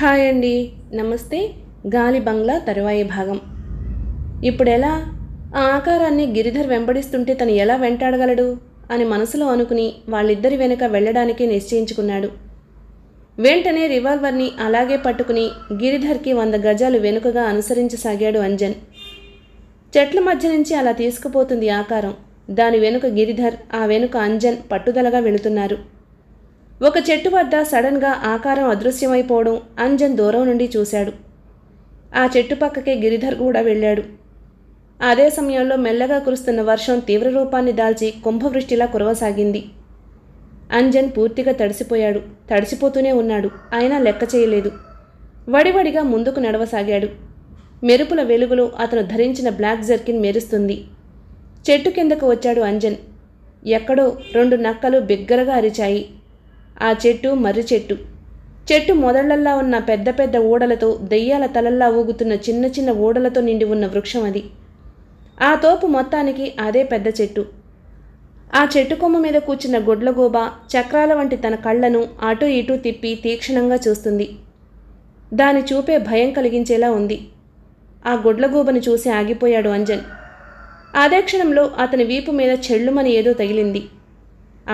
hi అండి నమస్తే గాలి బంగ్లా తరువాయి భాగం ఇప్పుడు ఎలా ఆ ఆకారాన్ని గిరిధర్ వెంబడిస్తుంటే తను ఎలా వెంటాడగలడు అని మనసులో అనుకుని వాళ్ళిద్దరి వెనుక వెళ్ళడానికి నిశ్చయించుకున్నాడు వెంటనే రివాల్వర్ని అలాగే పట్టుకుని గిరిధర్కి వంద గజాలు వెనుకగా అనుసరించసాగాడు అంజన్ చెట్ల మధ్య నుంచి అలా తీసుకుపోతుంది ఆకారం దాని వెనుక గిరిధర్ ఆ వెనుక అంజన్ పట్టుదలగా వెళుతున్నారు ఒక చెట్టు వద్ద సడన్గా ఆకారం అదృశ్యమైపోవడం అంజన్ దూరం నుండి చూశాడు ఆ చెట్టు పక్కకే గిరిధర్ కూడా వెళ్ళాడు అదే సమయంలో మెల్లగా కురుస్తున్న వర్షం తీవ్ర రూపాన్ని దాల్చి కుంభవృష్టిలా కురవసాగింది అంజన్ పూర్తిగా తడిసిపోయాడు తడిసిపోతూనే ఉన్నాడు అయినా లెక్క చేయలేదు వడివడిగా ముందుకు నడవసాగాడు మెరుపుల వెలుగులో అతను ధరించిన బ్లాక్ జర్కిన్ మెరుస్తుంది చెట్టు కిందకు వచ్చాడు అంజన్ ఎక్కడో రెండు నక్కలు బిగ్గరగా అరిచాయి ఆ చెట్టు మర్రి చెట్టు చెట్టు మొదళ్లల్లా ఉన్న పెద్ద పెద్ద ఓడలతో దెయ్యాల తలల్లా ఊగుతున్న చిన్న చిన్న ఓడలతో నిండి ఉన్న వృక్షం అది ఆ తోపు మొత్తానికి అదే పెద్ద చెట్టు ఆ చెట్టు కొమ్మ మీద కూర్చున్న గొడ్లగోబ చక్రాల వంటి తన కళ్లను అటు ఇటు తిప్పి తీక్షణంగా చూస్తుంది దాని చూపే భయం కలిగించేలా ఉంది ఆ గొడ్లగోబను చూసి ఆగిపోయాడు అంజన్ అదే క్షణంలో అతని వీపు మీద చెళ్ళుమని ఏదో తగిలింది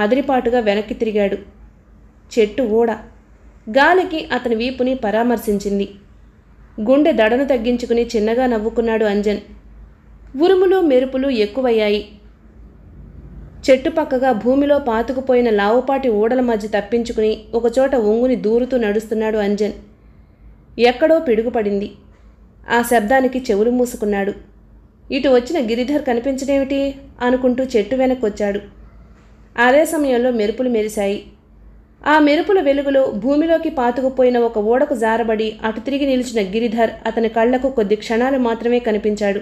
అదిరిపాటుగా వెనక్కి తిరిగాడు చెట్టు ఓడ గాలికి అతని వీపుని పరామర్శించింది గుండె దడను తగ్గించుకుని చిన్నగా నవ్వుకున్నాడు అంజన్ ఉరుములు మెరుపులు ఎక్కువయ్యాయి చెట్టు పక్కగా భూమిలో పాతుకుపోయిన లావుపాటి ఓడల మధ్య తప్పించుకుని ఒకచోట ఒంగుని దూరుతూ నడుస్తున్నాడు అంజన్ ఎక్కడో పిడుగుపడింది ఆ శబ్దానికి చెవులు మూసుకున్నాడు ఇటు వచ్చిన గిరిధర్ కనిపించడేమిటి అనుకుంటూ చెట్టు వెనక్కొచ్చాడు అదే సమయంలో మెరుపులు మెరిశాయి ఆ మెరుపుల వెలుగులో భూమిలోకి పాతుకుపోయిన ఒక ఓడకు జారబడి అటు తిరిగి నిలిచిన గిరిధర్ అతని కళ్లకు కొద్ది క్షణాలు మాత్రమే కనిపించాడు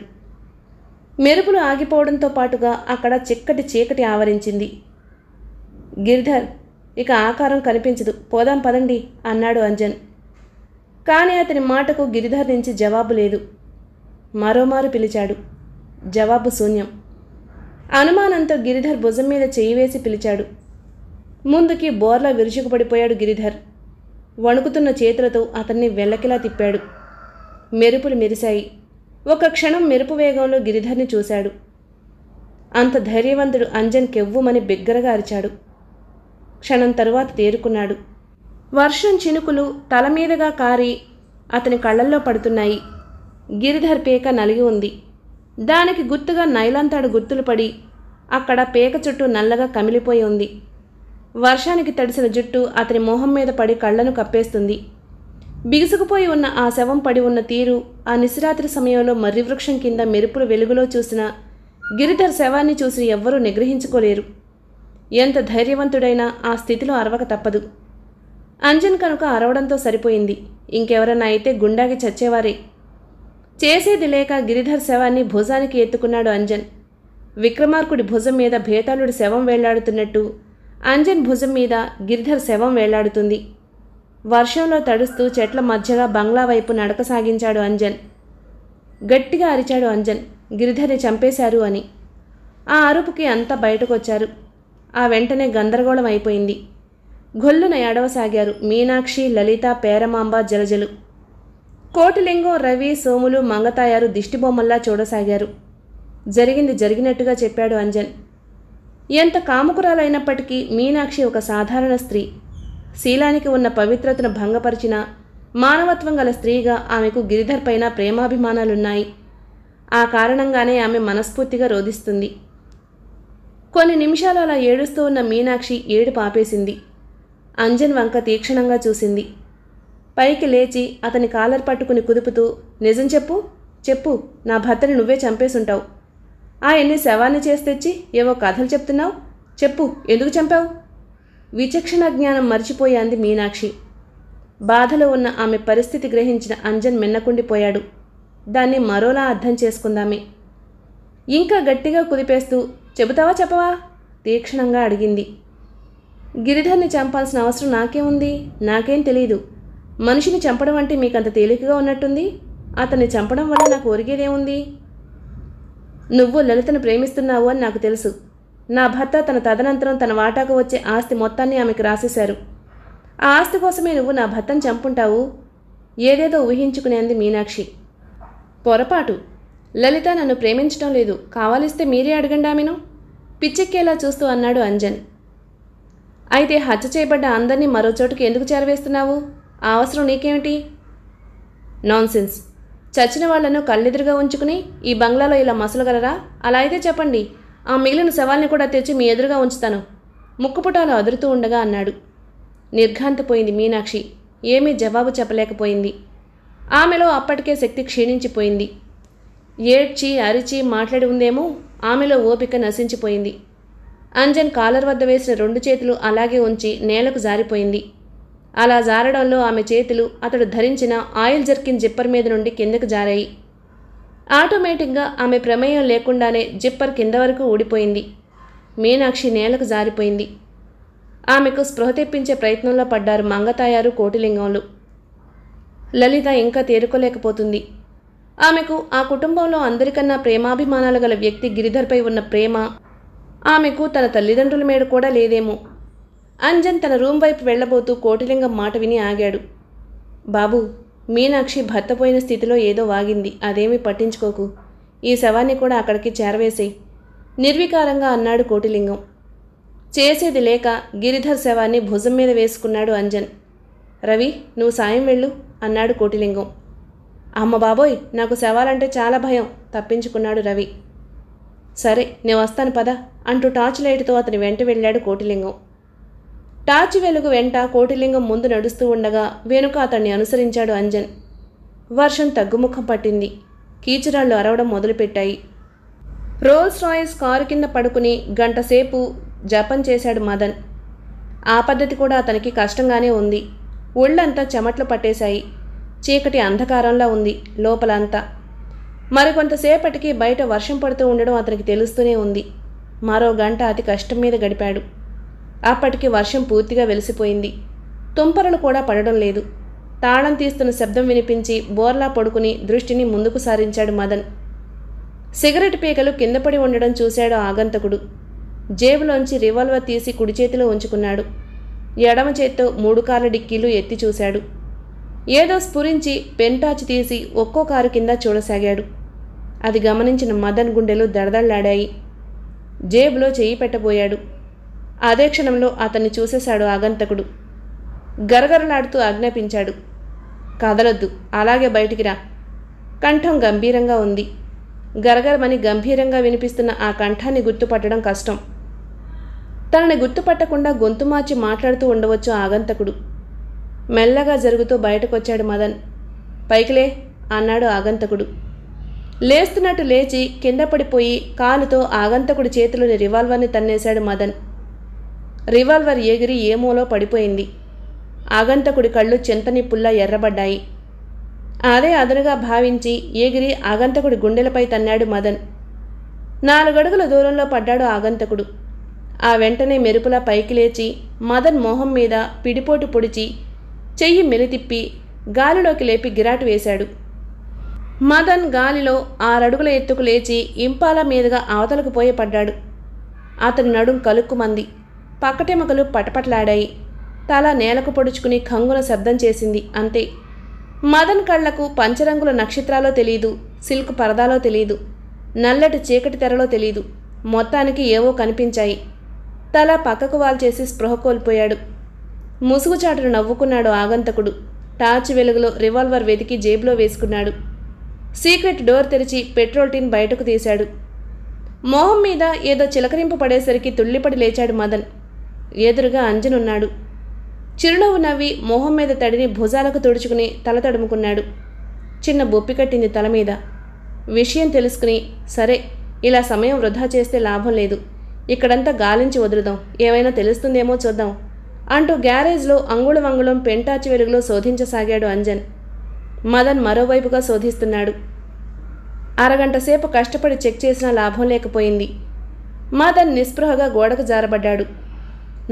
మెరుపులు ఆగిపోవడంతో పాటుగా అక్కడ చిక్కటి చీకటి ఆవరించింది గిరిధర్ ఇక ఆకారం కనిపించదు పోదాం పదండి అన్నాడు అంజన్ కానీ అతని మాటకు గిరిధర్ నుంచి జవాబు లేదు మరోమారు పిలిచాడు జవాబు శూన్యం అనుమానంతో గిరిధర్ భుజం మీద చేయివేసి పిలిచాడు ముందుకి బోర్లా విరుచుకుపడిపోయాడు గిరిధర్ వణుకుతున్న చేతులతో అతన్ని వెళ్ళకిలా తిప్పాడు మెరుపులు మెరిశాయి ఒక క్షణం మెరుపు వేగంలో గిరిధర్ని చూశాడు అంత ధైర్యవంతుడు అంజన్ కెవ్వుమని బిగ్గరగా అరిచాడు క్షణం తరువాత తేరుకున్నాడు వర్షం చినుకులు తల మీదుగా కారి అతని కళ్ళల్లో పడుతున్నాయి గిరిధర్ పేక నలిగి ఉంది దానికి గుర్తుగా నైలంతాడు గుర్తులు పడి అక్కడ పేక చుట్టూ నల్లగా కమిలిపోయి ఉంది వర్షానికి తడిసిన జుట్టు అతని మొహం మీద పడి కళ్లను కప్పేస్తుంది బిగుసుకుపోయి ఉన్న ఆ శవం పడి ఉన్న తీరు ఆ నిశ్రాత్రి సమయంలో మర్రివృక్షం కింద మెరుపుల వెలుగులో చూసిన గిరిధర్ శవాన్ని చూసి ఎవ్వరూ నిగ్రహించుకోలేరు ఎంత ధైర్యవంతుడైనా ఆ స్థితిలో అరవక తప్పదు అంజన్ కనుక అరవడంతో సరిపోయింది ఇంకెవరైనా అయితే గుండాకి చచ్చేవారే చేసేది లేక గిరిధర్ శవాన్ని భుజానికి ఎత్తుకున్నాడు అంజన్ విక్రమార్కుడి భుజం మీద భేతాళుడి శవం వేళ్లాడుతున్నట్టు అంజన్ భుజం మీద గిరిధర్ శవం వేలాడుతుంది వర్షంలో తడుస్తూ చెట్ల మధ్యగా బంగ్లా వైపు నడక సాగించాడు అంజన్ గట్టిగా అరిచాడు అంజన్ గిరిధర్ని చంపేశారు అని ఆ అరుపుకి అంతా బయటకొచ్చారు ఆ వెంటనే గందరగోళం అయిపోయింది గొల్లున ఎడవసాగారు మీనాక్షి లలిత పేరమాంబ జలజలు కోటిలింగం రవి సోములు మంగతాయారు దిష్టిబొమ్మల్లా చూడసాగారు జరిగింది జరిగినట్టుగా చెప్పాడు అంజన్ ఎంత కాముకురాలైనప్పటికీ మీనాక్షి ఒక సాధారణ స్త్రీ శీలానికి ఉన్న పవిత్రతను భంగపరిచిన మానవత్వం గల స్త్రీగా ఆమెకు గిరిధర్ పైన ప్రేమాభిమానాలున్నాయి ఆ కారణంగానే ఆమె మనస్ఫూర్తిగా రోధిస్తుంది కొన్ని నిమిషాలు అలా ఏడుస్తూ ఉన్న మీనాక్షి ఏడు పాపేసింది అంజన్ వంక తీక్షణంగా చూసింది పైకి లేచి అతని కాలర్ పట్టుకుని కుదుపుతూ నిజం చెప్పు చెప్పు నా భర్తని నువ్వే చంపేసుంటావు ఆయన్ని శవాన్ని చేసి తెచ్చి ఏవో కథలు చెప్తున్నావు చెప్పు ఎందుకు చంపావు విచక్షణ జ్ఞానం మర్చిపోయాంది మీనాక్షి బాధలో ఉన్న ఆమె పరిస్థితి గ్రహించిన అంజన్ మిన్నకుండిపోయాడు దాన్ని మరోలా అర్థం చేసుకుందామే ఇంకా గట్టిగా కుదిపేస్తూ చెబుతావా చెప్పవా తీక్షణంగా అడిగింది గిరిధర్ని చంపాల్సిన అవసరం నాకేముంది నాకేం తెలియదు మనిషిని చంపడం అంటే మీకు అంత తేలికగా ఉన్నట్టుంది అతన్ని చంపడం వల్ల నాకు ఒరిగేదేముంది నువ్వు లలితను ప్రేమిస్తున్నావు అని నాకు తెలుసు నా భర్త తన తదనంతరం తన వాటాకు వచ్చే ఆస్తి మొత్తాన్ని ఆమెకు రాసేశారు ఆ ఆస్తి కోసమే నువ్వు నా భర్తను చంపుంటావు ఏదేదో ఊహించుకునేంది మీనాక్షి పొరపాటు లలిత నన్ను ప్రేమించటం లేదు కావాలిస్తే మీరే అడగండామెను పిచ్చెక్కేలా చూస్తూ అన్నాడు అంజన్ అయితే హత్య చేయబడ్డ అందరినీ మరో చోటుకి ఎందుకు చేరవేస్తున్నావు ఆ అవసరం నీకేమిటి నాన్సెన్స్ చచ్చిన వాళ్లను కళ్ళెదురుగా ఉంచుకుని ఈ బంగ్లాలో ఇలా మసలగలరా అలా అయితే చెప్పండి ఆ మిగిలిన శవాల్ని కూడా తెచ్చి మీ ఎదురుగా ఉంచుతాను ముక్కుపుటాలు అదురుతూ ఉండగా అన్నాడు నిర్ఘాంతపోయింది మీనాక్షి ఏమీ జవాబు చెప్పలేకపోయింది ఆమెలో అప్పటికే శక్తి క్షీణించిపోయింది ఏడ్చి అరిచి మాట్లాడి ఉందేమో ఆమెలో ఓపిక నశించిపోయింది అంజన్ కాలర్ వద్ద వేసిన రెండు చేతులు అలాగే ఉంచి నేలకు జారిపోయింది అలా జారడంలో ఆమె చేతులు అతడు ధరించిన ఆయిల్ జర్కిన్ జిప్పర్ మీద నుండి కిందకు జారాయి ఆటోమేటిక్గా ఆమె ప్రమేయం లేకుండానే జిప్పర్ కింద వరకు ఊడిపోయింది మీనాక్షి నేలకు జారిపోయింది ఆమెకు స్పృహ తెప్పించే ప్రయత్నంలో పడ్డారు మంగతాయారు కోటిలింగంలు లలిత ఇంకా తేరుకోలేకపోతుంది ఆమెకు ఆ కుటుంబంలో అందరికన్నా ప్రేమాభిమానాలు గల వ్యక్తి గిరిధర్పై ఉన్న ప్రేమ ఆమెకు తన తల్లిదండ్రుల మీద కూడా లేదేమో అంజన్ తన రూమ్ వైపు వెళ్ళబోతూ కోటిలింగం మాట విని ఆగాడు బాబు మీనాక్షి భర్త పోయిన స్థితిలో ఏదో వాగింది అదేమీ పట్టించుకోకు ఈ శవాన్ని కూడా అక్కడికి చేరవేసే నిర్వికారంగా అన్నాడు కోటిలింగం చేసేది లేక గిరిధర్ శవాన్ని భుజం మీద వేసుకున్నాడు అంజన్ రవి నువ్వు సాయం వెళ్ళు అన్నాడు కోటిలింగం అమ్మ బాబోయ్ నాకు శవాలంటే చాలా భయం తప్పించుకున్నాడు రవి సరే నేను వస్తాను పద అంటూ టార్చ్ లైట్తో అతని వెంట వెళ్ళాడు కోటిలింగం టార్చ్ వెలుగు వెంట కోటిలింగం ముందు నడుస్తూ ఉండగా వెనుక అతన్ని అనుసరించాడు అంజన్ వర్షం తగ్గుముఖం పట్టింది కీచరాళ్లు అరవడం మొదలుపెట్టాయి రోల్స్ రాయస్ కారు కింద పడుకుని గంటసేపు జపం చేశాడు మదన్ ఆ పద్ధతి కూడా అతనికి కష్టంగానే ఉంది ఒళ్ళంతా చెమట్లు పట్టేశాయి చీకటి అంధకారంలా ఉంది లోపలంతా మరికొంతసేపటికి బయట వర్షం పడుతూ ఉండడం అతనికి తెలుస్తూనే ఉంది మరో గంట అతి కష్టం మీద గడిపాడు అప్పటికి వర్షం పూర్తిగా వెలిసిపోయింది తుంపరలు కూడా పడడం లేదు తాళం తీస్తున్న శబ్దం వినిపించి బోర్లా పడుకుని దృష్టిని ముందుకు సారించాడు మదన్ సిగరెట్ పీకలు కిందపడి ఉండడం చూశాడు ఆగంతకుడు జేబులోంచి రివాల్వర్ తీసి కుడి చేతిలో ఉంచుకున్నాడు ఎడమ చేత్తో మూడు కార్ల డిక్కీలు ఎత్తి చూశాడు ఏదో స్ఫురించి పెంటాచ్ తీసి ఒక్కో కారు కింద చూడసాగాడు అది గమనించిన మదన్ గుండెలు దడదళ్లాడాయి జేబులో చేయి పెట్టబోయాడు అదే క్షణంలో అతన్ని చూసేశాడు ఆగంతకుడు గరగరలాడుతూ ఆజ్ఞాపించాడు కదలొద్దు అలాగే బయటికి రా కంఠం గంభీరంగా ఉంది గరగరమని గంభీరంగా వినిపిస్తున్న ఆ కంఠాన్ని గుర్తుపట్టడం కష్టం తనని గుర్తుపట్టకుండా గొంతు మార్చి మాట్లాడుతూ ఉండవచ్చు ఆగంతకుడు మెల్లగా జరుగుతూ బయటకొచ్చాడు మదన్ పైకిలే అన్నాడు ఆగంతకుడు లేస్తున్నట్టు లేచి కింద పడిపోయి కాలుతో ఆగంతకుడి చేతిలోని రివాల్వర్ని తన్నేశాడు మదన్ రివాల్వర్ ఎగిరి ఏమోలో పడిపోయింది ఆగంతకుడి కళ్ళు చింతనిప్పుల్లా ఎర్రబడ్డాయి అదే అదనుగా భావించి ఎగిరి ఆగంతకుడి గుండెలపై తన్నాడు మదన్ నాలుగడుగుల దూరంలో పడ్డాడు ఆగంతకుడు ఆ వెంటనే మెరుపులా పైకి లేచి మదన్ మొహం మీద పిడిపోటు పొడిచి చెయ్యి మెలితిప్పి గాలిలోకి లేపి గిరాటు వేశాడు మదన్ గాలిలో ఆరడుగుల ఎత్తుకు లేచి ఇంపాల మీదుగా అవతలకు పోయి పడ్డాడు అతని నడుం కలుక్కుమంది పక్కటెమకలు పటపటలాడాయి తల నేలకు పొడుచుకుని కంగున శబ్దం చేసింది అంతే మదన్ కళ్లకు పంచరంగుల నక్షత్రాలో తెలియదు సిల్క్ పరదాలో తెలియదు నల్లటి చీకటి తెరలో తెలియదు మొత్తానికి ఏవో కనిపించాయి తల పక్కకు వాల్చేసి స్పృహ కోల్పోయాడు ముసుగుచాటును నవ్వుకున్నాడు ఆగంతకుడు టార్చ్ వెలుగులో రివాల్వర్ వెతికి జేబులో వేసుకున్నాడు సీక్రెట్ డోర్ తెరిచి పెట్రోల్ టిన్ బయటకు తీశాడు మొహం మీద ఏదో చిలకరింపు పడేసరికి తుళ్ళిపడి లేచాడు మదన్ ఎదురుగా అంజన్ ఉన్నాడు చిరునవ్వు నవ్వి మొహం మీద తడిని భుజాలకు తుడుచుకుని తల తడుముకున్నాడు చిన్న బొప్పి కట్టింది తల మీద విషయం తెలుసుకుని సరే ఇలా సమయం వృధా చేస్తే లాభం లేదు ఇక్కడంతా గాలించి వదులుదాం ఏమైనా తెలుస్తుందేమో చూద్దాం అంటూ గ్యారేజ్లో అంగుళవంగుళం పెంటాచి వెలుగులో శోధించసాగాడు అంజన్ మదన్ మరోవైపుగా శోధిస్తున్నాడు అరగంట సేపు కష్టపడి చెక్ చేసినా లాభం లేకపోయింది మదన్ నిస్పృహగా గోడకు జారబడ్డాడు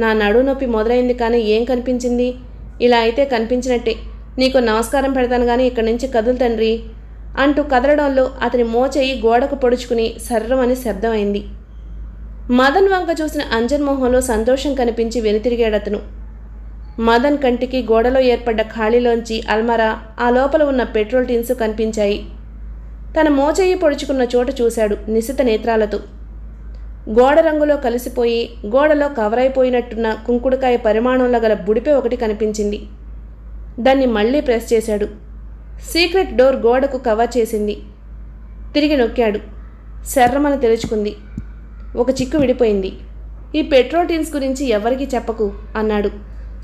నా నడు నొప్పి మొదలైంది కానీ ఏం కనిపించింది ఇలా అయితే కనిపించినట్టే నీకు నమస్కారం పెడతాను కానీ ఇక్కడి నుంచి కదులు తండ్రి అంటూ కదలడంలో అతని మోచేయి గోడకు పొడుచుకుని సర్రమని శబ్దమైంది మదన్ వంక చూసిన అంజన్ మొహంలో సంతోషం కనిపించి వెనుతిరిగాడతను మదన్ కంటికి గోడలో ఏర్పడ్డ ఖాళీలోంచి అల్మరా ఆ లోపల ఉన్న పెట్రోల్ టిన్స్ కనిపించాయి తన మోచేయి పొడుచుకున్న చోట చూశాడు నిశిత నేత్రాలతో గోడ రంగులో కలిసిపోయి గోడలో కవరైపోయినట్టున్న కుంకుడుకాయ పరిమాణంలో గల బుడిపే ఒకటి కనిపించింది దాన్ని మళ్ళీ ప్రెస్ చేశాడు సీక్రెట్ డోర్ గోడకు కవర్ చేసింది తిరిగి నొక్కాడు శర్రమని తెరుచుకుంది ఒక చిక్కు విడిపోయింది ఈ పెట్రోల్ టీన్స్ గురించి ఎవరికీ చెప్పకు అన్నాడు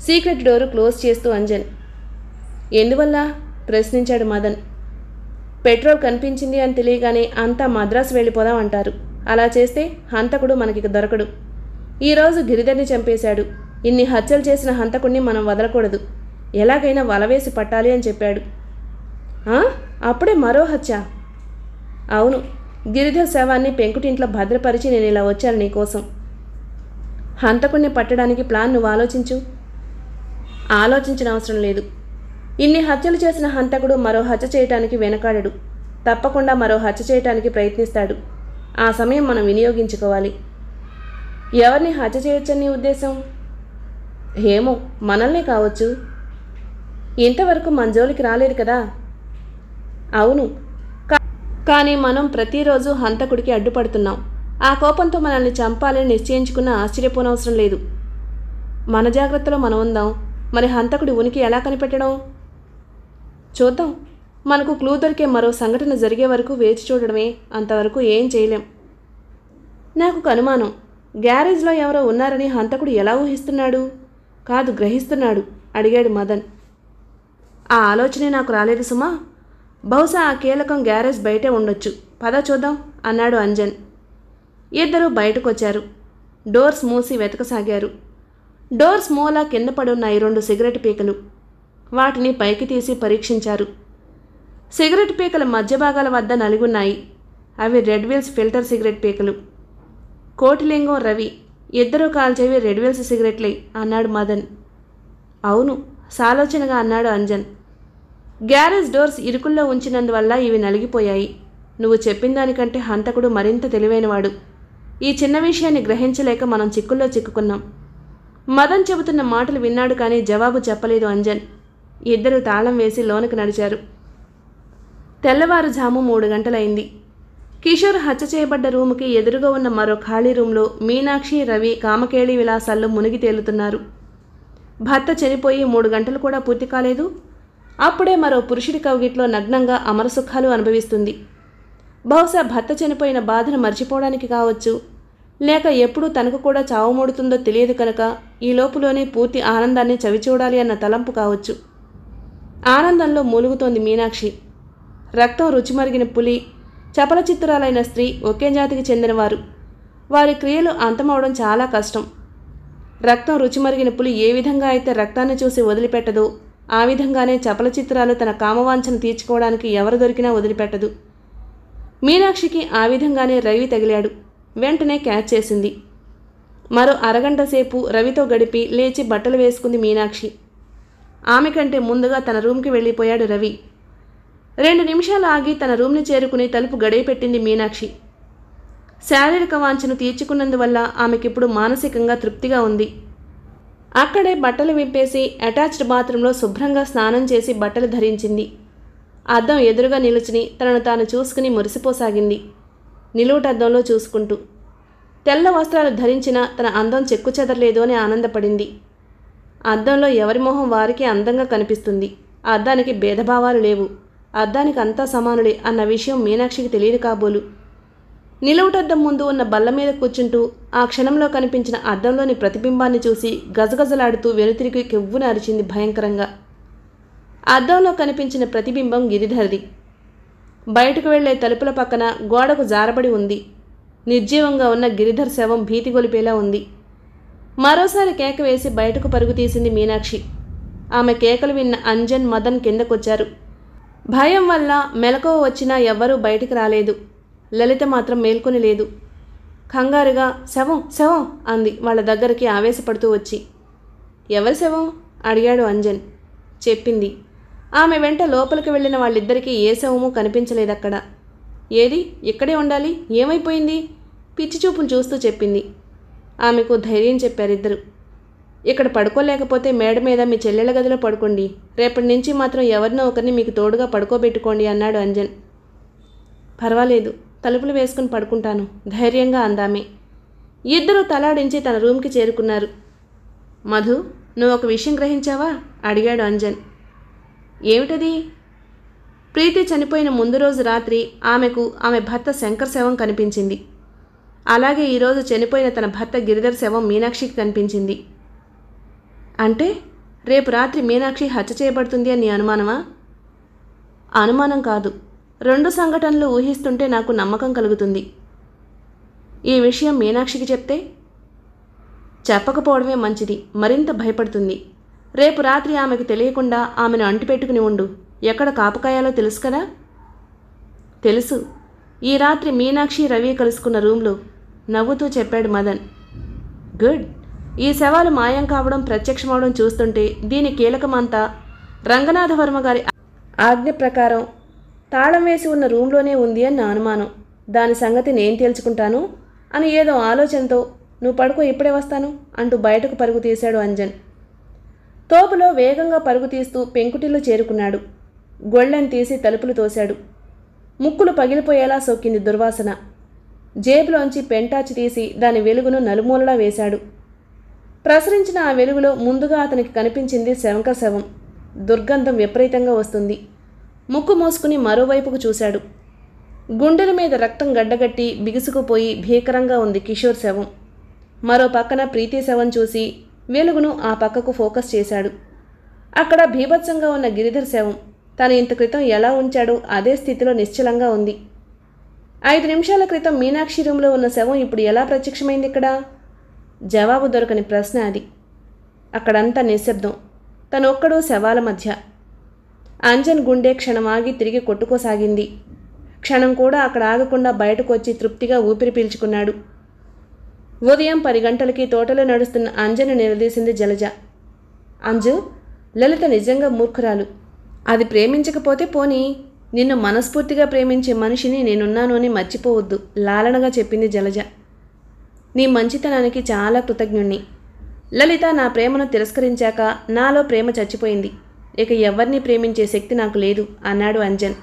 సీక్రెట్ డోరు క్లోజ్ చేస్తూ అంజన్ ఎందువల్ల ప్రశ్నించాడు మదన్ పెట్రోల్ కనిపించింది అని తెలియగానే అంతా మద్రాసు వెళ్ళిపోదాం అంటారు అలా చేస్తే హంతకుడు మనకి దొరకడు ఈరోజు గిరిధర్ని చంపేశాడు ఇన్ని హత్యలు చేసిన హంతకుడిని మనం వదలకూడదు ఎలాగైనా వలవేసి పట్టాలి అని చెప్పాడు అప్పుడే మరో హత్య అవును గిరిధర్ శవాన్ని పెంకుటింట్లో భద్రపరిచి నేను ఇలా వచ్చాను నీకోసం హంతకుడిని పట్టడానికి ప్లాన్ నువ్వు ఆలోచించు ఆలోచించిన అవసరం లేదు ఇన్ని హత్యలు చేసిన హంతకుడు మరో హత్య చేయటానికి వెనకాడడు తప్పకుండా మరో హత్య చేయటానికి ప్రయత్నిస్తాడు ఆ సమయం మనం వినియోగించుకోవాలి ఎవరిని హత్య చేయొచ్చని ఉద్దేశం ఏమో మనల్నే కావచ్చు ఇంతవరకు మన జోలికి రాలేదు కదా అవును కానీ మనం ప్రతిరోజు హంతకుడికి అడ్డుపడుతున్నాం ఆ కోపంతో మనల్ని చంపాలని నిశ్చయించుకున్న ఆశ్చర్యపోనవసరం లేదు మన జాగ్రత్తలో మనం ఉందాం మరి హంతకుడి ఉనికి ఎలా కనిపెట్టడం చూద్దాం మనకు క్లూ దొరికే మరో సంఘటన జరిగే వరకు వేచి చూడడమే అంతవరకు ఏం చేయలేం నాకు కనుమానం గ్యారేజ్లో ఎవరో ఉన్నారని హంతకుడు ఎలా ఊహిస్తున్నాడు కాదు గ్రహిస్తున్నాడు అడిగాడు మదన్ ఆ ఆలోచనే నాకు రాలేదు సుమా బహుశా ఆ కీలకం గ్యారేజ్ బయటే ఉండొచ్చు పద చూద్దాం అన్నాడు అంజన్ ఇద్దరూ బయటకొచ్చారు డోర్స్ మూసి వెతకసాగారు డోర్స్ మూలా కింద పడున్నాయి రెండు సిగరెట్ పీకలు వాటిని పైకి తీసి పరీక్షించారు సిగరెట్ పీకల మధ్య భాగాల వద్ద నలుగున్నాయి అవి రెడ్ ఫిల్టర్ సిగరెట్ పీకలు కోటిలింగం రవి ఇద్దరూ కాల్చేవి రెడ్ విల్స్ సిగరెట్లే అన్నాడు మదన్ అవును సాలోచనగా అన్నాడు అంజన్ గ్యారేజ్ డోర్స్ ఇరుకుల్లో ఉంచినందువల్ల ఇవి నలిగిపోయాయి నువ్వు చెప్పిన దానికంటే హంతకుడు మరింత తెలివైనవాడు ఈ చిన్న విషయాన్ని గ్రహించలేక మనం చిక్కుల్లో చిక్కుకున్నాం మదన్ చెబుతున్న మాటలు విన్నాడు కానీ జవాబు చెప్పలేదు అంజన్ ఇద్దరు తాళం వేసి లోనకు నడిచారు తెల్లవారుజాము మూడు గంటలైంది కిషోర్ హత్య చేయబడ్డ రూముకి ఎదురుగా ఉన్న మరో ఖాళీ రూంలో మీనాక్షి రవి కామకేళి విలాసాల్లో మునిగి తేలుతున్నారు భర్త చనిపోయి మూడు గంటలు కూడా పూర్తి కాలేదు అప్పుడే మరో పురుషుడి కవిగిట్లో నగ్నంగా అమరసుఖాలు అనుభవిస్తుంది బహుశా భర్త చనిపోయిన బాధను మర్చిపోవడానికి కావచ్చు లేక ఎప్పుడు తనకు కూడా చావు మూడుతుందో తెలియదు కనుక ఈ లోపులోనే పూర్తి ఆనందాన్ని చవిచూడాలి అన్న తలంపు కావచ్చు ఆనందంలో మూలుగుతోంది మీనాక్షి రక్తం రుచిమరిగిన పులి చపల చిత్తురాలైన స్త్రీ ఒకే జాతికి చెందినవారు వారి క్రియలు అంతమవడం చాలా కష్టం రక్తం రుచిమరిగిన పులి ఏ విధంగా అయితే రక్తాన్ని చూసి వదిలిపెట్టదో ఆ విధంగానే చపల చిత్రాలు తన కామవాంఛను తీర్చుకోవడానికి ఎవరు దొరికినా వదిలిపెట్టదు మీనాక్షికి ఆ విధంగానే రవి తగిలాడు వెంటనే క్యాచ్ చేసింది మరో అరగంట సేపు రవితో గడిపి లేచి బట్టలు వేసుకుంది మీనాక్షి ఆమె కంటే ముందుగా తన రూమ్కి వెళ్ళిపోయాడు రవి రెండు నిమిషాలు ఆగి తన రూమ్ని చేరుకుని తలుపు గడియపెట్టింది మీనాక్షి శారీరక వాంఛను తీర్చుకున్నందువల్ల ఆమెకిప్పుడు మానసికంగా తృప్తిగా ఉంది అక్కడే బట్టలు విప్పేసి అటాచ్డ్ బాత్రూంలో శుభ్రంగా స్నానం చేసి బట్టలు ధరించింది అద్దం ఎదురుగా నిలుచుని తనను తాను చూసుకుని మురిసిపోసాగింది నిలువుట అద్దంలో చూసుకుంటూ తెల్ల వస్త్రాలు ధరించిన తన అందం చెక్కు చెదరలేదు అని ఆనందపడింది అద్దంలో ఎవరి మొహం వారికి అందంగా కనిపిస్తుంది అద్దానికి భేదభావాలు లేవు అద్దానికి అంతా సమానుడే అన్న విషయం మీనాక్షికి తెలియదు కాబోలు నిలవుటద్దం ముందు ఉన్న బల్ల మీద కూర్చుంటూ ఆ క్షణంలో కనిపించిన అద్దంలోని ప్రతిబింబాన్ని చూసి గజగజలాడుతూ వెనుతిరిగి కెవ్వున అరిచింది భయంకరంగా అద్దంలో కనిపించిన ప్రతిబింబం గిరిధరది బయటకు వెళ్లే తలుపుల పక్కన గోడకు జారబడి ఉంది నిర్జీవంగా ఉన్న గిరిధర్ శవం గొలిపేలా ఉంది మరోసారి కేక వేసి బయటకు పరుగు తీసింది మీనాక్షి ఆమె కేకలు విన్న అంజన్ మదన్ కిందకొచ్చారు భయం వల్ల మెలకువ వచ్చినా ఎవ్వరూ బయటికి రాలేదు లలిత మాత్రం మేల్కొని లేదు కంగారుగా శవం శవం అంది వాళ్ళ దగ్గరికి ఆవేశపడుతూ వచ్చి ఎవరి శవం అడిగాడు అంజన్ చెప్పింది ఆమె వెంట లోపలికి వెళ్ళిన వాళ్ళిద్దరికీ ఏ శవమూ అక్కడ ఏది ఇక్కడే ఉండాలి ఏమైపోయింది పిచ్చి చూపులు చూస్తూ చెప్పింది ఆమెకు ధైర్యం చెప్పారు ఇద్దరు ఇక్కడ పడుకోలేకపోతే మేడ మీద మీ చెల్లెల గదిలో పడుకోండి రేపటి నుంచి మాత్రం ఎవరినో ఒకరిని మీకు తోడుగా పడుకోబెట్టుకోండి అన్నాడు అంజన్ పర్వాలేదు తలుపులు వేసుకుని పడుకుంటాను ధైర్యంగా అందామే ఇద్దరు తలాడించి తన రూమ్కి చేరుకున్నారు మధు నువ్వు ఒక విషయం గ్రహించావా అడిగాడు అంజన్ ఏమిటది ప్రీతి చనిపోయిన ముందు రోజు రాత్రి ఆమెకు ఆమె భర్త శంకర్ శవం కనిపించింది అలాగే ఈరోజు చనిపోయిన తన భర్త గిరిధర్ శవం మీనాక్షికి కనిపించింది అంటే రేపు రాత్రి మీనాక్షి హత్య చేయబడుతుంది అని అనుమానమా అనుమానం కాదు రెండు సంఘటనలు ఊహిస్తుంటే నాకు నమ్మకం కలుగుతుంది ఈ విషయం మీనాక్షికి చెప్తే చెప్పకపోవడమే మంచిది మరింత భయపడుతుంది రేపు రాత్రి ఆమెకు తెలియకుండా ఆమెను అంటిపెట్టుకుని ఉండు ఎక్కడ కాపకాయాలో తెలుసు కదా తెలుసు ఈ రాత్రి మీనాక్షి రవి కలుసుకున్న రూమ్లో నవ్వుతూ చెప్పాడు మదన్ గుడ్ ఈ శవాలు మాయం కావడం ప్రత్యక్షమవడం చూస్తుంటే దీని కీలకమంతా రంగనాథవర్మ గారి ఆజ్ఞ ప్రకారం తాళం వేసి ఉన్న రూమ్లోనే ఉంది అని నా అనుమానం దాని సంగతి నేను తేల్చుకుంటాను అని ఏదో ఆలోచనతో నువ్వు పడుకో ఇప్పుడే వస్తాను అంటూ బయటకు పరుగు తీశాడు అంజన్ తోపులో వేగంగా పరుగు తీస్తూ పెంకుటిల్లు చేరుకున్నాడు గొళ్ళని తీసి తలుపులు తోశాడు ముక్కులు పగిలిపోయేలా సొక్కింది దుర్వాసన జేబులోంచి పెంటాచి తీసి దాని వెలుగును నలుమూలలా వేశాడు ప్రసరించిన ఆ వెలుగులో ముందుగా అతనికి కనిపించింది శవంక శవం దుర్గంధం విపరీతంగా వస్తుంది ముక్కు మోసుకుని మరోవైపుకు చూశాడు గుండెల మీద రక్తం గడ్డగట్టి బిగుసుకుపోయి భీకరంగా ఉంది కిషోర్ శవం మరో పక్కన ప్రీతి శవం చూసి వెలుగును ఆ పక్కకు ఫోకస్ చేశాడు అక్కడ భీభత్సంగా ఉన్న గిరిధర్ శవం తను ఇంత క్రితం ఎలా ఉంచాడో అదే స్థితిలో నిశ్చలంగా ఉంది ఐదు నిమిషాల క్రితం మీనాక్షి రూమ్లో ఉన్న శవం ఇప్పుడు ఎలా ప్రత్యక్షమైంది ఇక్కడ జవాబు దొరకని ప్రశ్న అది అక్కడంతా నిశ్శబ్దం తనొక్కడూ శవాల మధ్య అంజన్ గుండె క్షణం ఆగి తిరిగి కొట్టుకోసాగింది క్షణం కూడా అక్కడ ఆగకుండా బయటకు వచ్చి తృప్తిగా ఊపిరి పీల్చుకున్నాడు ఉదయం పది గంటలకి తోటలో నడుస్తున్న అంజను నిలదీసింది జలజ అంజు లలిత నిజంగా మూర్ఖురాలు అది ప్రేమించకపోతే పోనీ నిన్ను మనస్ఫూర్తిగా ప్రేమించే మనిషిని నేనున్నాను అని మర్చిపోవద్దు లాలనగా చెప్పింది జలజ నీ మంచితనానికి చాలా కృతజ్ఞుణ్ణి లలిత నా ప్రేమను తిరస్కరించాక నాలో ప్రేమ చచ్చిపోయింది ఇక ఎవరిని ప్రేమించే శక్తి నాకు లేదు అన్నాడు అంజన్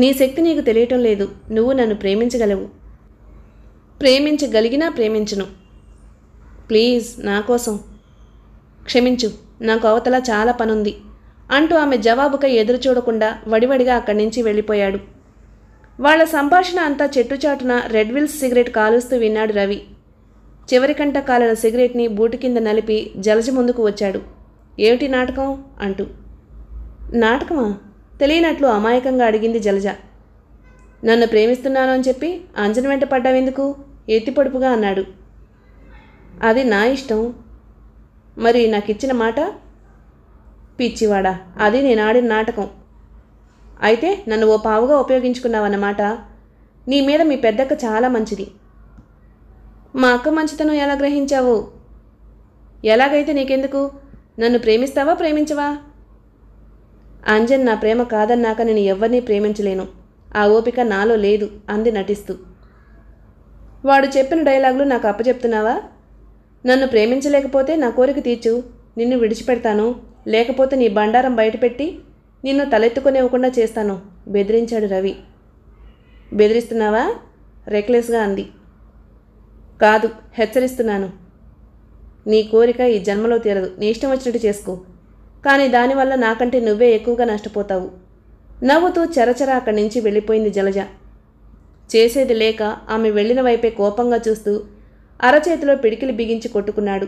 నీ శక్తి నీకు తెలియటం లేదు నువ్వు నన్ను ప్రేమించగలవు ప్రేమించగలిగినా ప్రేమించను ప్లీజ్ నా కోసం క్షమించు నాకు అవతల చాలా పనుంది అంటూ ఆమె జవాబుకై ఎదురు చూడకుండా వడివడిగా అక్కడి నుంచి వెళ్ళిపోయాడు వాళ్ల సంభాషణ అంతా చెట్టుచాటున రెడ్విల్స్ సిగరెట్ కాలుస్తూ విన్నాడు రవి చివరికంట కాలిన సిగరెట్ని బూటి కింద నలిపి జలజ ముందుకు వచ్చాడు ఏమిటి నాటకం అంటూ నాటకమా తెలియనట్లు అమాయకంగా అడిగింది జలజ నన్ను ప్రేమిస్తున్నాను అని చెప్పి అంజన వెంట పడ్డావెందుకు ఎత్తి పొడుపుగా అన్నాడు అది నా ఇష్టం మరి నాకు ఇచ్చిన మాట పిచ్చివాడా అది నేనాడిన నాటకం అయితే నన్ను ఓ పావుగా ఉపయోగించుకున్నావన్నమాట నీ మీద మీ పెద్దక్క చాలా మంచిది మా అక్క మంచితనం ఎలా గ్రహించావు ఎలాగైతే నీకెందుకు నన్ను ప్రేమిస్తావా ప్రేమించవా అంజన్ నా ప్రేమ కాదన్నాక నేను ఎవరినీ ప్రేమించలేను ఆ ఓపిక నాలో లేదు అంది నటిస్తూ వాడు చెప్పిన డైలాగులు నాకు అప్పచెప్తున్నావా నన్ను ప్రేమించలేకపోతే నా కోరిక తీర్చు నిన్ను విడిచిపెడతాను లేకపోతే నీ బండారం బయటపెట్టి నిన్ను తలెత్తుకునివ్వకుండా చేస్తాను బెదిరించాడు రవి బెదిరిస్తున్నావా రెక్లెస్గా అంది కాదు హెచ్చరిస్తున్నాను నీ కోరిక ఈ జన్మలో తీరదు నీ ఇష్టం వచ్చినట్టు చేసుకో కానీ దానివల్ల నాకంటే నువ్వే ఎక్కువగా నష్టపోతావు నవ్వుతూ చెరచెర అక్కడి నుంచి వెళ్ళిపోయింది జలజ చేసేది లేక ఆమె వెళ్ళిన వైపే కోపంగా చూస్తూ అరచేతిలో పిడికిలి బిగించి కొట్టుకున్నాడు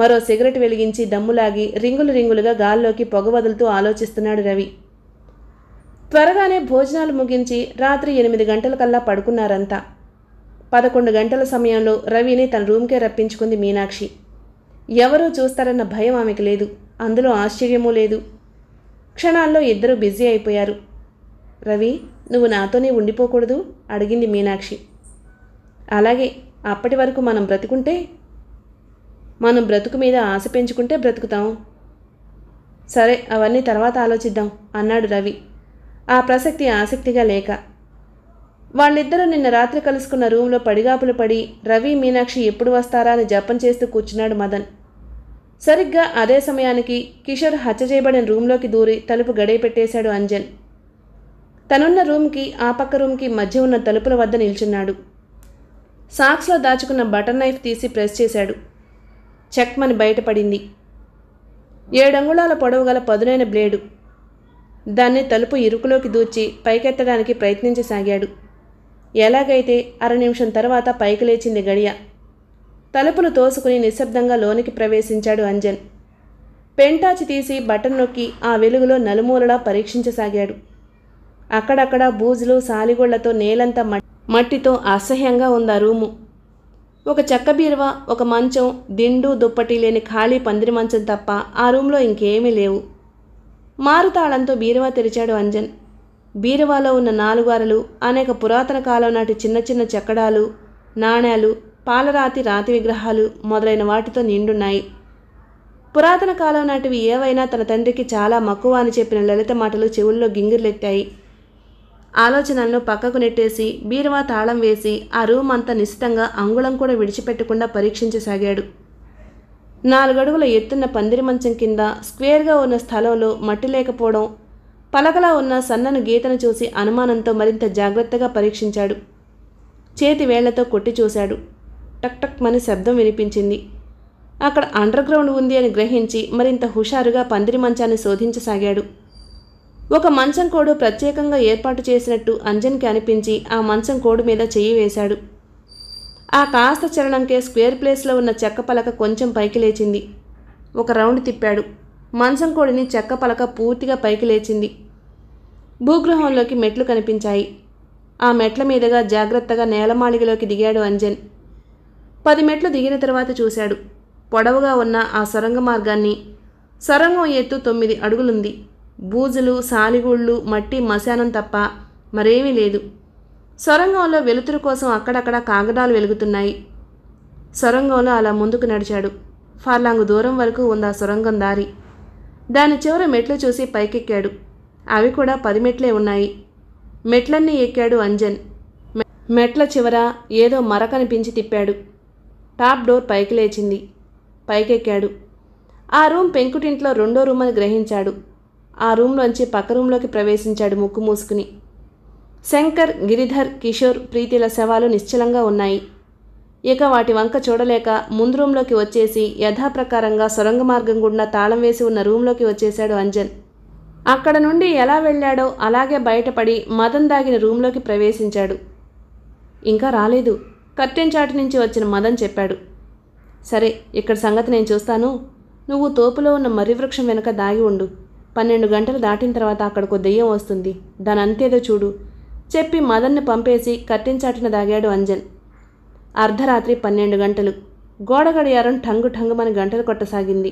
మరో సిగరెట్ వెలిగించి దమ్ములాగి రింగులు రింగులుగా గాల్లోకి పొగ వదులుతూ ఆలోచిస్తున్నాడు రవి త్వరగానే భోజనాలు ముగించి రాత్రి ఎనిమిది గంటలకల్లా పడుకున్నారంతా పదకొండు గంటల సమయంలో రవిని తన రూమ్కే రప్పించుకుంది మీనాక్షి ఎవరూ చూస్తారన్న భయం ఆమెకు లేదు అందులో ఆశ్చర్యమూ లేదు క్షణాల్లో ఇద్దరూ బిజీ అయిపోయారు రవి నువ్వు నాతోనే ఉండిపోకూడదు అడిగింది మీనాక్షి అలాగే అప్పటి వరకు మనం బ్రతుకుంటే మనం బ్రతుకు మీద ఆశ పెంచుకుంటే బ్రతుకుతాం సరే అవన్నీ తర్వాత ఆలోచిద్దాం అన్నాడు రవి ఆ ప్రసక్తి ఆసక్తిగా లేక వాళ్ళిద్దరూ నిన్న రాత్రి కలుసుకున్న రూంలో పడిగాపులు పడి రవి మీనాక్షి ఎప్పుడు వస్తారా అని జపం చేస్తూ కూర్చున్నాడు మదన్ సరిగ్గా అదే సమయానికి కిషోర్ హత్య చేయబడిన రూంలోకి దూరి తలుపు గడియపెట్టేశాడు పెట్టేశాడు అంజన్ తనున్న రూమ్కి ఆ పక్క రూమ్కి మధ్య ఉన్న తలుపుల వద్ద నిల్చున్నాడు సాక్స్లో దాచుకున్న బటర్ నైఫ్ తీసి ప్రెస్ చేశాడు చెక్మని బయటపడింది ఏడంగుళాల పొడవు గల పదునైన బ్లేడు దాన్ని తలుపు ఇరుకులోకి దూర్చి పైకెత్తడానికి ప్రయత్నించసాగాడు ఎలాగైతే అర నిమిషం తర్వాత పైకి లేచింది గడియ తలుపులు తోసుకుని నిశ్శబ్దంగా లోనికి ప్రవేశించాడు అంజన్ పెంటాచి తీసి బటన్ నొక్కి ఆ వెలుగులో నలుమూలలా పరీక్షించసాగాడు అక్కడక్కడ బూజులు సాలిగోళ్లతో నేలంతా మట్టితో అసహ్యంగా ఉంది ఆ రూము ఒక చెక్క బీరువా ఒక మంచం దిండు దుప్పటి లేని ఖాళీ పందిరి మంచం తప్ప ఆ రూమ్లో ఇంకేమీ లేవు మారుతాళంతో బీరువా తెరిచాడు అంజన్ బీరువాలో ఉన్న నాలుగారలు అనేక పురాతన కాలం నాటి చిన్న చిన్న చెక్కడాలు నాణేలు పాలరాతి రాతి విగ్రహాలు మొదలైన వాటితో నిండున్నాయి పురాతన కాలం నాటివి ఏవైనా తన తండ్రికి చాలా మక్కువ అని చెప్పిన లలిత మాటలు చెవుల్లో గింగిర్లెత్తాయి ఆలోచనలను పక్కకు నెట్టేసి బీరువా తాళం వేసి ఆ రూమ్ అంతా నిశ్చితంగా అంగుళం కూడా విడిచిపెట్టకుండా పరీక్షించసాగాడు నాలుగడుగుల ఎత్తున్న పందిరి మంచం కింద స్క్వేర్గా ఉన్న స్థలంలో మట్టి లేకపోవడం పలకలా ఉన్న సన్నను గీతను చూసి అనుమానంతో మరింత జాగ్రత్తగా పరీక్షించాడు చేతి వేళ్లతో కొట్టి చూశాడు టక్ టక్ మని శబ్దం వినిపించింది అక్కడ అండర్గ్రౌండ్ ఉంది అని గ్రహించి మరింత హుషారుగా పందిరి మంచాన్ని శోధించసాగాడు ఒక మంచం కోడు ప్రత్యేకంగా ఏర్పాటు చేసినట్టు అంజన్కి అనిపించి ఆ మంచం కోడు మీద చెయ్యి వేశాడు ఆ కాస్త చరణంకే స్క్వేర్ ప్లేస్లో ఉన్న చెక్క పలక కొంచెం పైకి లేచింది ఒక రౌండ్ తిప్పాడు మంచం కోడిని చెక్క పలక పూర్తిగా పైకి లేచింది భూగ్రహంలోకి మెట్లు కనిపించాయి ఆ మెట్ల మీదుగా జాగ్రత్తగా నేలమాళిగలోకి దిగాడు అంజన్ పది మెట్లు దిగిన తర్వాత చూశాడు పొడవుగా ఉన్న ఆ సొరంగ మార్గాన్ని సొరంగం ఎత్తు తొమ్మిది అడుగులుంది బూజులు సాలిగుళ్ళు మట్టి మశానం తప్ప మరేమీ లేదు సొరంగంలో వెలుతురు కోసం అక్కడక్కడ కాగడాలు వెలుగుతున్నాయి సొరంగంలో అలా ముందుకు నడిచాడు ఫార్లాంగు దూరం వరకు ఉంది ఆ సొరంగం దారి దాని చివర మెట్లు చూసి పైకెక్కాడు అవి కూడా పది మెట్లే ఉన్నాయి మెట్లన్నీ ఎక్కాడు అంజన్ మెట్ల చివర ఏదో మరకనిపించి తిప్పాడు టాప్ డోర్ పైకి లేచింది పైకెక్కాడు ఆ రూమ్ పెంకుటింట్లో రెండో రూమ్ అని గ్రహించాడు ఆ రూమ్లోంచి పక్క రూమ్లోకి ప్రవేశించాడు ముక్కు మూసుకుని శంకర్ గిరిధర్ కిషోర్ ప్రీతిల శవాలు నిశ్చలంగా ఉన్నాయి ఇక వాటి వంక చూడలేక ముందు రూమ్లోకి వచ్చేసి యథాప్రకారంగా సొరంగ మార్గం గుండా తాళం వేసి ఉన్న రూమ్లోకి వచ్చేశాడు అంజన్ అక్కడ నుండి ఎలా వెళ్ళాడో అలాగే బయటపడి మదన్ దాగిన రూమ్లోకి ప్రవేశించాడు ఇంకా రాలేదు కర్టెన్ చాటు నుంచి వచ్చిన మదన్ చెప్పాడు సరే ఇక్కడ సంగతి నేను చూస్తాను నువ్వు తోపులో ఉన్న మర్రివృక్షం వెనుక దాగి ఉండు పన్నెండు గంటలు దాటిన తర్వాత అక్కడకు దెయ్యం వస్తుంది దాని అంతేదో చూడు చెప్పి మదన్ని పంపేసి కట్టించాటిన దాగాడు అంజన్ అర్ధరాత్రి పన్నెండు గంటలు గోడగడియారం ఠంగు ఠంగుమని గంటలు కొట్టసాగింది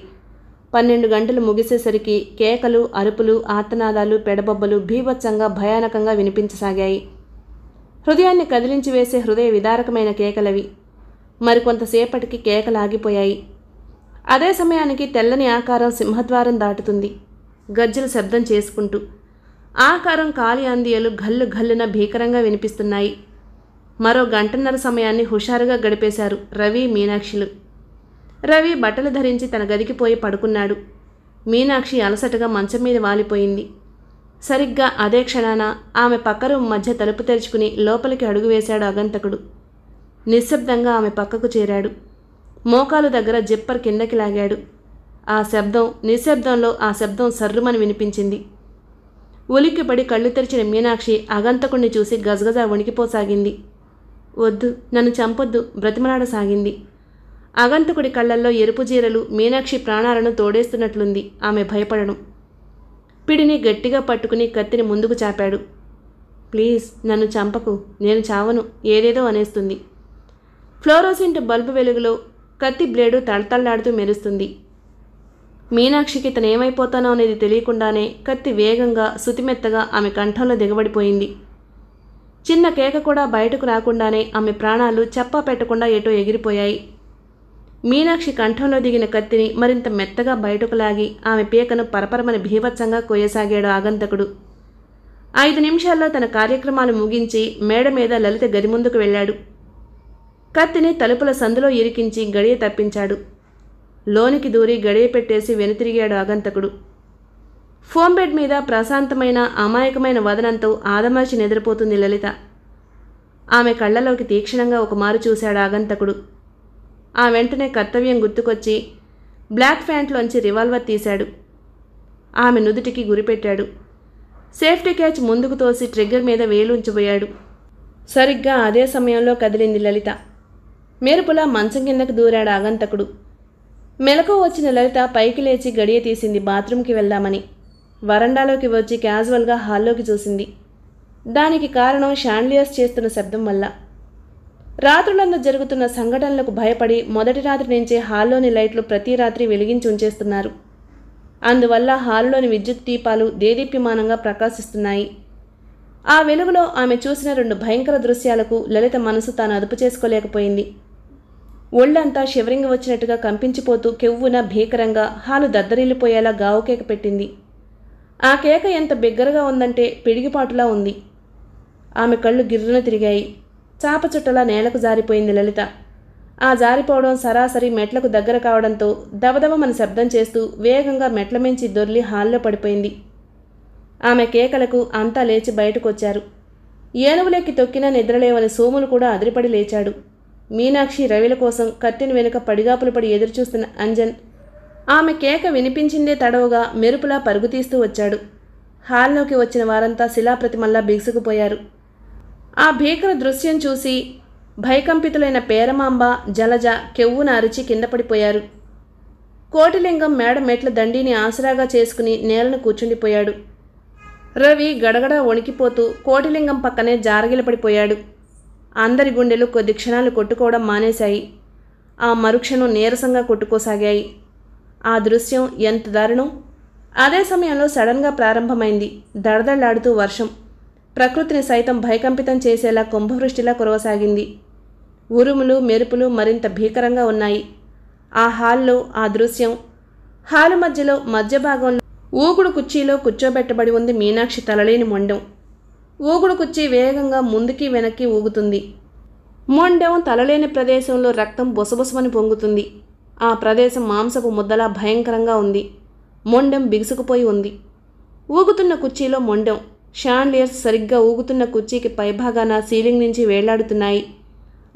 పన్నెండు గంటలు ముగిసేసరికి కేకలు అరుపులు ఆర్తనాదాలు పెడబొబ్బలు భీభత్సంగా భయానకంగా వినిపించసాగాయి హృదయాన్ని కదిలించి వేసే హృదయ విదారకమైన కేకలవి మరికొంతసేపటికి కేకలాగిపోయాయి అదే సమయానికి తెల్లని ఆకారం సింహద్వారం దాటుతుంది గర్జన శబ్దం చేసుకుంటూ ఆకారం కాలి అందియలు గల్లు గల్లున భీకరంగా వినిపిస్తున్నాయి మరో గంటన్నర సమయాన్ని హుషారుగా గడిపేశారు రవి మీనాక్షిలు రవి బట్టలు ధరించి తన గదికి పోయి పడుకున్నాడు మీనాక్షి అలసటగా మంచం మీద వాలిపోయింది సరిగ్గా అదే క్షణాన ఆమె పక్కరు మధ్య తలుపు తెరుచుకుని లోపలికి అడుగు వేశాడు అగంతకుడు నిశ్శబ్దంగా ఆమె పక్కకు చేరాడు మోకాలు దగ్గర జిప్పర్ కిందకి లాగాడు ఆ శబ్దం నిశ్శబ్దంలో ఆ శబ్దం సర్రుమని వినిపించింది ఉలిక్కిపడి కళ్ళు తెరిచిన మీనాక్షి అగంతకుణ్ణి చూసి గజగజ వణికిపోసాగింది వద్దు నన్ను చంపొద్దు బ్రతిమలాడసాగింది అగంతకుడి కళ్ళల్లో ఎరుపు జీరలు మీనాక్షి ప్రాణాలను తోడేస్తున్నట్లుంది ఆమె భయపడను పిడిని గట్టిగా పట్టుకుని కత్తిని ముందుకు చాపాడు ప్లీజ్ నన్ను చంపకు నేను చావను ఏదేదో అనేస్తుంది ఫ్లోరోసెంట్ బల్బు వెలుగులో కత్తి బ్లేడు తళతళ్లాడుతూ మెరుస్తుంది మీనాక్షికి తను ఏమైపోతానో అనేది తెలియకుండానే కత్తి వేగంగా శుతిమెత్తగా ఆమె కంఠంలో దిగబడిపోయింది చిన్న కేక కూడా బయటకు రాకుండానే ఆమె ప్రాణాలు చెప్పా పెట్టకుండా ఎటో ఎగిరిపోయాయి మీనాక్షి కంఠంలో దిగిన కత్తిని మరింత మెత్తగా బయటకు లాగి ఆమె పీకను పరపరమని భీవత్సంగా కోయసాగాడు ఆగంతకుడు ఐదు నిమిషాల్లో తన కార్యక్రమాలు ముగించి మేడ మీద లలిత గది ముందుకు వెళ్ళాడు కత్తిని తలుపుల సందులో ఇరికించి గడియ తప్పించాడు లోనికి దూరి గడియ పెట్టేసి వెనుతిరిగాడు ఆగంతకుడు ఫోమ్ బెడ్ మీద ప్రశాంతమైన అమాయకమైన వదనంతో ఆదమర్చి నిద్రపోతుంది లలిత ఆమె కళ్ళలోకి తీక్షణంగా ఒకమారు చూశాడు ఆగంతకుడు ఆ వెంటనే కర్తవ్యం గుర్తుకొచ్చి బ్లాక్ ఫ్యాంట్లోంచి రివాల్వర్ తీశాడు ఆమె నుదుటికి గురిపెట్టాడు సేఫ్టీ క్యాచ్ ముందుకు తోసి ట్రిగ్గర్ మీద వేలుంచిపోయాడు సరిగ్గా అదే సమయంలో కదిలింది లలిత మెరుపులా మంచం కిందకు దూరాడు ఆగంతకుడు మెలకు వచ్చిన లలిత పైకి లేచి గడియ తీసింది బాత్రూమ్కి వెళ్దామని వరండాలోకి వచ్చి క్యాజువల్గా హాల్లోకి చూసింది దానికి కారణం షాండ్లియర్స్ చేస్తున్న శబ్దం వల్ల రాత్రులందు జరుగుతున్న సంఘటనలకు భయపడి మొదటి రాత్రి నుంచే హాల్లోని లైట్లు ప్రతి రాత్రి వెలిగించి ఉంచేస్తున్నారు అందువల్ల హాల్లోని విద్యుత్ దీపాలు దేదీప్యమానంగా ప్రకాశిస్తున్నాయి ఆ వెలుగులో ఆమె చూసిన రెండు భయంకర దృశ్యాలకు లలిత మనసు తాను అదుపు చేసుకోలేకపోయింది ఒళ్ళంతా శివరింగ వచ్చినట్టుగా కంపించిపోతూ కెవ్వున భీకరంగా హాలు దద్దరిల్లిపోయేలా గావు కేక పెట్టింది ఆ కేక ఎంత బిగ్గరగా ఉందంటే పిడిగిపాటులా ఉంది ఆమె కళ్ళు గిర్రున తిరిగాయి చాప చుట్టలా నేలకు జారిపోయింది లలిత ఆ జారిపోవడం సరాసరి మెట్లకు దగ్గర కావడంతో దవదవమని శబ్దం చేస్తూ వేగంగా మెట్ల మించి దొర్లి హాల్లో పడిపోయింది ఆమె కేకలకు అంతా లేచి బయటకొచ్చారు ఏనుగులేకి తొక్కినా నిద్రలేవని సోములు కూడా అదిరిపడి లేచాడు మీనాక్షి రవిల కోసం కట్టెను వెనుక పడిగాపులు పడి ఎదురుచూస్తున్న అంజన్ ఆమె కేక వినిపించిందే తడవుగా మెరుపులా పరుగుతీస్తూ వచ్చాడు హాల్లోకి వచ్చిన వారంతా శిలాప్రతిమల్లా బిగుసుకుపోయారు ఆ భీకర దృశ్యం చూసి భయకంపితులైన పేరమాంబ జలజ కెవ్వున అరిచి కింద పడిపోయారు కోటిలింగం మేడ మెట్ల దండిని ఆసరాగా చేసుకుని నేలను కూర్చుండిపోయాడు రవి గడగడ వణికిపోతూ కోటిలింగం పక్కనే జారగిలపడిపోయాడు పడిపోయాడు అందరి గుండెలు కొద్ది క్షణాలు కొట్టుకోవడం మానేశాయి ఆ మరుక్షణం నీరసంగా కొట్టుకోసాగాయి ఆ దృశ్యం ఎంత దారుణం అదే సమయంలో సడన్గా ప్రారంభమైంది దడదళ్లాడుతూ వర్షం ప్రకృతిని సైతం భయకంపితం చేసేలా కుంభవృష్టిలా కురవసాగింది ఉరుములు మెరుపులు మరింత భీకరంగా ఉన్నాయి ఆ హాల్లో ఆ దృశ్యం హాలు మధ్యలో మధ్య భాగంలో ఊగుడు కుర్చీలో కూర్చోబెట్టబడి ఉంది మీనాక్షి తలలేని మొండం ఊగుడు కుర్చీ వేగంగా ముందుకి వెనక్కి ఊగుతుంది మొండెం తలలేని ప్రదేశంలో రక్తం బొసబొసమని పొంగుతుంది ఆ ప్రదేశం మాంసపు ముద్దలా భయంకరంగా ఉంది మొండెం బిగుసుకుపోయి ఉంది ఊగుతున్న కుర్చీలో మొండెం షాండ్లియర్స్ సరిగ్గా ఊగుతున్న కుర్చీకి పైభాగాన సీలింగ్ నుంచి వేలాడుతున్నాయి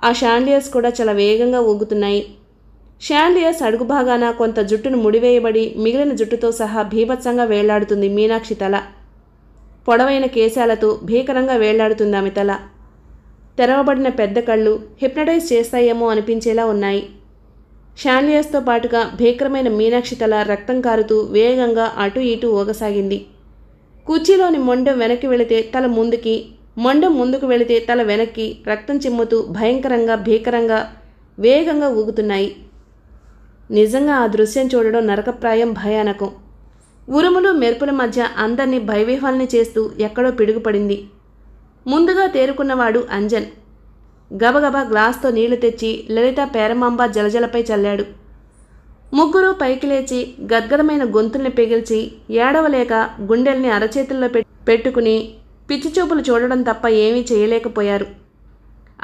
ఆ షాండ్లియర్స్ కూడా చాలా వేగంగా ఊగుతున్నాయి షాండ్లియర్స్ అడుగు భాగాన కొంత జుట్టును ముడివేయబడి మిగిలిన జుట్టుతో సహా భీభత్సంగా వేలాడుతుంది మీనాక్షి తల పొడవైన కేశాలతో భీకరంగా వేళ్లాడుతుందామె తల తెరవబడిన పెద్ద కళ్ళు హిప్నటైజ్ చేస్తాయేమో అనిపించేలా ఉన్నాయి షాన్లియర్స్తో పాటుగా భీకరమైన మీనాక్షి తల రక్తం కారుతూ వేగంగా అటు ఇటు ఊగసాగింది కుర్చీలోని మొండెం వెనక్కి వెళితే తల ముందుకి మొండెం ముందుకు వెళితే తల వెనక్కి రక్తం చిమ్ముతూ భయంకరంగా భీకరంగా వేగంగా ఊగుతున్నాయి నిజంగా ఆ దృశ్యం చూడడం నరకప్రాయం భయానకం ఉరుములు మెరుపుల మధ్య అందరినీ భయవిహ్వలన చేస్తూ ఎక్కడో పిడుగుపడింది ముందుగా తేరుకున్నవాడు అంజన్ గబగబా గ్లాస్తో నీళ్లు తెచ్చి లలిత పేరమాంబ జలజలపై చల్లాడు ముగ్గురు పైకి లేచి గద్గదమైన గొంతుల్ని పెగిల్చి ఏడవలేక గుండెల్ని అరచేతుల్లో పెట్టుకుని పిచ్చిచూపులు చూడడం తప్ప ఏమీ చేయలేకపోయారు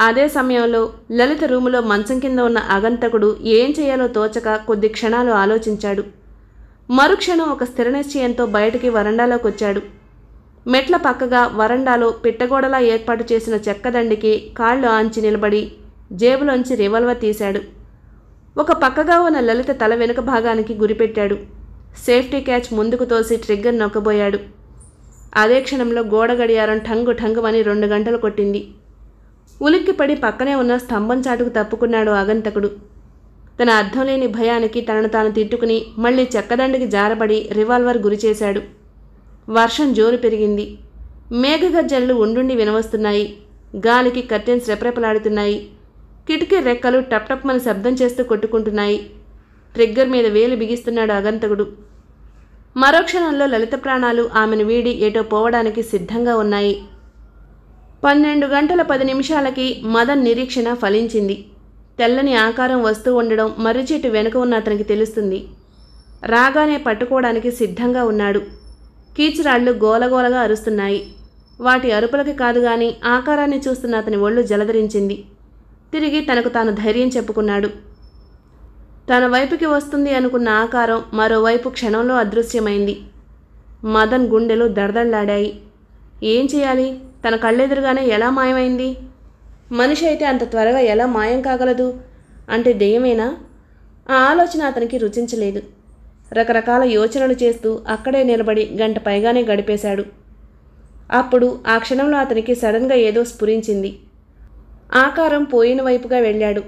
అదే సమయంలో లలిత రూములో మంచం కింద ఉన్న అగంతకుడు ఏం చేయాలో తోచక కొద్ది క్షణాలు ఆలోచించాడు మరుక్షణం ఒక స్థిర నిశ్చయంతో బయటికి వరండాలోకి వచ్చాడు మెట్ల పక్కగా వరండాలో పిట్టగోడలా ఏర్పాటు చేసిన చెక్కదండికి కాళ్ళు ఆంచి నిలబడి జేబులోంచి రివాల్వర్ తీశాడు ఒక పక్కగా ఉన్న లలిత తల వెనుక భాగానికి గురిపెట్టాడు సేఫ్టీ క్యాచ్ ముందుకు తోసి ట్రిగ్గర్ నొక్కబోయాడు అదే క్షణంలో గోడ గడియారం ఠంగు ఠంగుమని రెండు గంటలు కొట్టింది ఉలిక్కిపడి పక్కనే ఉన్న స్తంభం చాటుకు తప్పుకున్నాడు ఆగంతకుడు తన అర్థం లేని భయానికి తనను తాను తిట్టుకుని మళ్ళీ చెక్కదండకి జారబడి రివాల్వర్ గురిచేశాడు వర్షం జోరు పెరిగింది మేఘగజ్జలు ఉండుండి వినవస్తున్నాయి గాలికి కర్టెన్స్ రెపరెపలాడుతున్నాయి కిటికీ రెక్కలు టప్టప్మని శబ్దం చేస్తూ కొట్టుకుంటున్నాయి ట్రిగ్గర్ మీద వేలు బిగిస్తున్నాడు అగంతకుడు మరో క్షణంలో లలిత ప్రాణాలు ఆమెను వీడి ఏటో పోవడానికి సిద్ధంగా ఉన్నాయి పన్నెండు గంటల పది నిమిషాలకి మదన్ నిరీక్షణ ఫలించింది తెల్లని ఆకారం వస్తూ ఉండడం మర్రి చెట్టు వెనుక ఉన్న అతనికి తెలుస్తుంది రాగానే పట్టుకోవడానికి సిద్ధంగా ఉన్నాడు కీచురాళ్ళు గోలగోలగా అరుస్తున్నాయి వాటి అరుపులకి కాదు గాని ఆకారాన్ని చూస్తున్న అతని ఒళ్ళు జలధరించింది తిరిగి తనకు తాను ధైర్యం చెప్పుకున్నాడు తన వైపుకి వస్తుంది అనుకున్న ఆకారం మరోవైపు క్షణంలో అదృశ్యమైంది మదన్ గుండెలు దడదళ్లాడాయి ఏం చేయాలి తన కళ్ళెదురుగానే ఎలా మాయమైంది మనిషి అయితే అంత త్వరగా ఎలా మాయం కాగలదు అంటే దెయ్యమేనా ఆ ఆలోచన అతనికి రుచించలేదు రకరకాల యోచనలు చేస్తూ అక్కడే నిలబడి గంట పైగానే గడిపేశాడు అప్పుడు ఆ క్షణంలో అతనికి సడన్గా ఏదో స్ఫురించింది ఆకారం పోయిన వైపుగా వెళ్ళాడు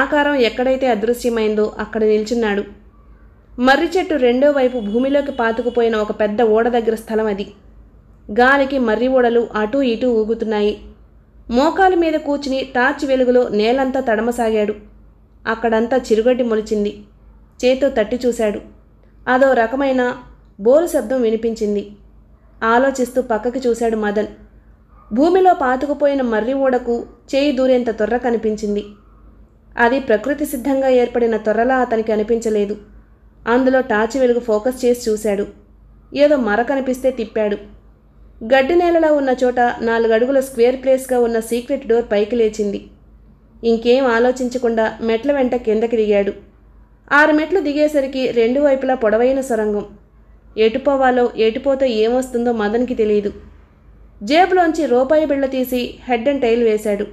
ఆకారం ఎక్కడైతే అదృశ్యమైందో అక్కడ నిల్చున్నాడు మర్రి చెట్టు రెండో వైపు భూమిలోకి పాతుకుపోయిన ఒక పెద్ద ఓడ దగ్గర స్థలం అది గాలికి మర్రి ఓడలు అటూ ఇటూ ఊగుతున్నాయి మోకాల మీద కూర్చుని టార్చ్ వెలుగులో నేలంతా తడమసాగాడు అక్కడంతా చిరుగడ్డి మొలిచింది చేతో తట్టి చూశాడు అదో రకమైన బోరు శబ్దం వినిపించింది ఆలోచిస్తూ పక్కకి చూశాడు మదన్ భూమిలో పాతుకుపోయిన మర్రి ఓడకు చేయి దూరేంత తొర్ర కనిపించింది అది ప్రకృతి సిద్ధంగా ఏర్పడిన తొర్రలా అతనికి అనిపించలేదు అందులో టార్చ్ వెలుగు ఫోకస్ చేసి చూశాడు ఏదో మర కనిపిస్తే తిప్పాడు గడ్డి నేలలో ఉన్న చోట నాలుగడుగుల స్క్వేర్ ప్లేస్గా ఉన్న సీక్రెట్ డోర్ పైకి లేచింది ఇంకేం ఆలోచించకుండా మెట్ల వెంట కిందకి దిగాడు ఆరు మెట్లు దిగేసరికి రెండు వైపులా పొడవైన సొరంగం ఎటుపోవాలో ఎటుపోతే ఏమొస్తుందో మదన్కి తెలియదు జేబులోంచి రూపాయి బిళ్ళ తీసి హెడ్ అండ్ టైల్ వేశాడు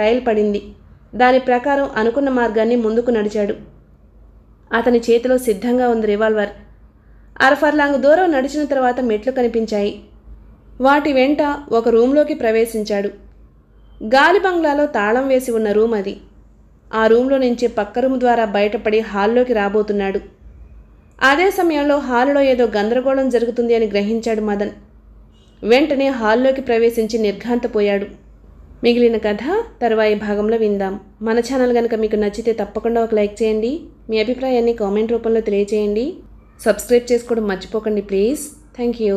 టైల్ పడింది దాని ప్రకారం అనుకున్న మార్గాన్ని ముందుకు నడిచాడు అతని చేతిలో సిద్ధంగా ఉంది రివాల్వర్ అరఫర్లాంగ్ దూరం నడిచిన తర్వాత మెట్లు కనిపించాయి వాటి వెంట ఒక రూంలోకి ప్రవేశించాడు గాలి బంగ్లాలో తాళం వేసి ఉన్న రూమ్ అది ఆ రూంలో నుంచి పక్క రూమ్ ద్వారా బయటపడి హాల్లోకి రాబోతున్నాడు అదే సమయంలో హాల్లో ఏదో గందరగోళం జరుగుతుంది అని గ్రహించాడు మదన్ వెంటనే హాల్లోకి ప్రవేశించి నిర్ఘాంతపోయాడు మిగిలిన కథ తర్వాయి భాగంలో విందాం మన ఛానల్ కనుక మీకు నచ్చితే తప్పకుండా ఒక లైక్ చేయండి మీ అభిప్రాయాన్ని కామెంట్ రూపంలో తెలియజేయండి సబ్స్క్రైబ్ చేసుకోవడం మర్చిపోకండి ప్లీజ్ థ్యాంక్ యూ